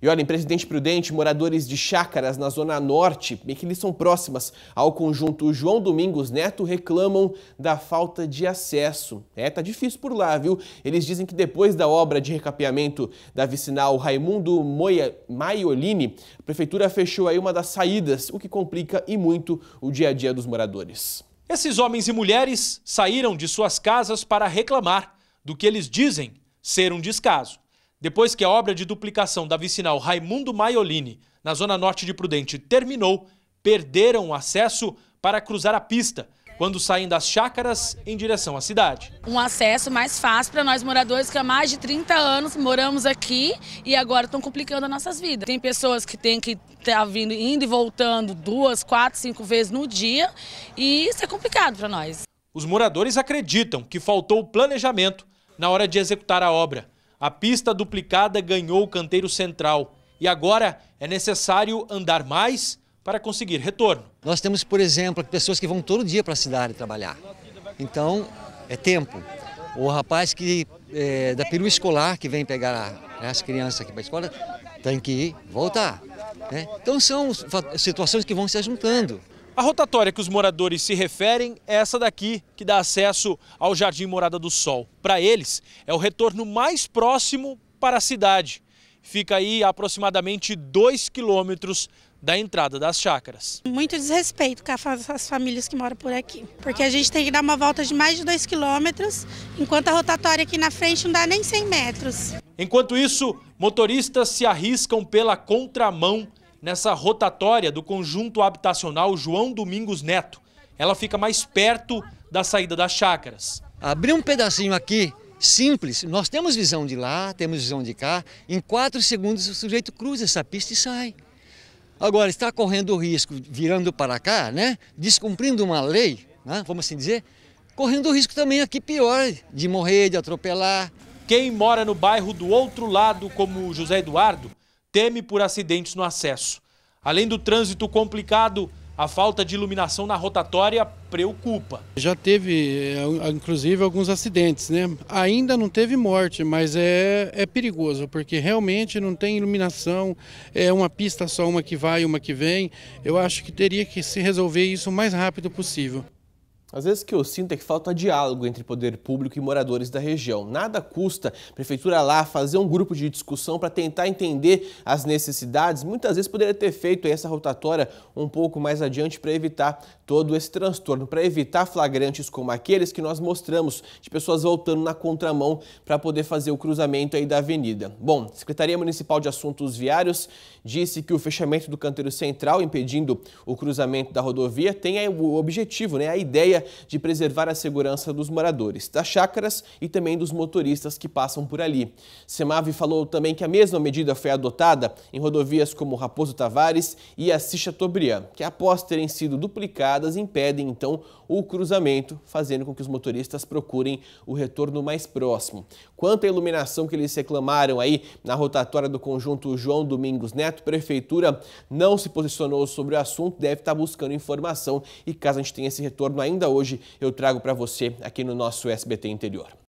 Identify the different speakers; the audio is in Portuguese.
Speaker 1: E olha, em Presidente Prudente, moradores de chácaras na zona norte, e que lhes são próximas ao conjunto João Domingos Neto, reclamam da falta de acesso. É, tá difícil por lá, viu? Eles dizem que depois da obra de recapeamento da vicinal Raimundo Moia, Maiolini, a prefeitura fechou aí uma das saídas, o que complica e muito o dia a dia dos moradores.
Speaker 2: Esses homens e mulheres saíram de suas casas para reclamar do que eles dizem ser um descaso. Depois que a obra de duplicação da vicinal Raimundo Maiolini, na zona norte de Prudente, terminou, perderam o acesso para cruzar a pista, quando saem das chácaras em direção à cidade. Um acesso mais fácil para nós moradores que há mais de 30 anos moramos aqui e agora estão complicando as nossas vidas. Tem pessoas que têm que estar tá vindo, indo e voltando duas, quatro, cinco vezes no dia e isso é complicado para nós. Os moradores acreditam que faltou planejamento na hora de executar a obra. A pista duplicada ganhou o canteiro central
Speaker 3: e agora é necessário andar mais para conseguir retorno. Nós temos, por exemplo, pessoas que vão todo dia para a cidade trabalhar. Então, é tempo. O rapaz que é, da perua escolar que vem pegar né, as crianças aqui para a escola tem que ir voltar. Né? Então, são situações que vão se juntando. A
Speaker 2: rotatória que os moradores se referem é essa daqui, que dá acesso ao Jardim Morada do Sol. Para eles, é o retorno mais próximo para a cidade. Fica aí a aproximadamente 2 quilômetros da entrada das chácaras.
Speaker 1: Muito desrespeito com as famílias que moram por aqui, porque a gente tem que dar uma volta de mais de 2 quilômetros, enquanto a rotatória aqui na frente não dá nem 100 metros.
Speaker 2: Enquanto isso, motoristas se arriscam pela contramão nessa rotatória do conjunto habitacional João Domingos
Speaker 3: Neto. Ela fica mais perto da saída das chácaras. Abrir um pedacinho aqui, simples, nós temos visão de lá, temos visão de cá, em quatro segundos o sujeito cruza essa pista e sai. Agora, está correndo o risco, virando para cá, né? descumprindo uma lei, né? vamos assim dizer, correndo o risco também aqui pior, de morrer, de atropelar. Quem mora no bairro do outro lado, como José Eduardo,
Speaker 2: teme por acidentes no acesso. Além do trânsito complicado, a falta de iluminação na rotatória preocupa.
Speaker 1: Já teve, eh, inclusive, alguns acidentes, né? Ainda não teve morte, mas é, é perigoso, porque realmente não tem iluminação, é uma pista só, uma que vai, uma que vem. Eu acho que teria que se resolver isso o mais rápido possível. Às vezes o que eu sinto é que falta diálogo entre poder público e moradores da região. Nada custa a prefeitura lá fazer um grupo de discussão para tentar entender as necessidades. Muitas vezes poderia ter feito essa rotatória um pouco mais adiante para evitar todo esse transtorno, para evitar flagrantes como aqueles que nós mostramos, de pessoas voltando na contramão para poder fazer o cruzamento aí da avenida. Bom, a Secretaria Municipal de Assuntos Viários disse que o fechamento do canteiro central impedindo o cruzamento da rodovia tem o objetivo, né, a ideia de preservar a segurança dos moradores das chácaras e também dos motoristas que passam por ali. Semave falou também que a mesma medida foi adotada em rodovias como Raposo Tavares e Assis Chateaubriand, que após terem sido duplicadas impedem então o cruzamento, fazendo com que os motoristas procurem o retorno mais próximo. Quanto à iluminação que eles reclamaram aí na rotatória do conjunto João Domingos Neto, prefeitura não se posicionou sobre o assunto, deve estar buscando informação e caso a gente tenha esse retorno ainda hoje hoje eu trago para você aqui no nosso SBT Interior.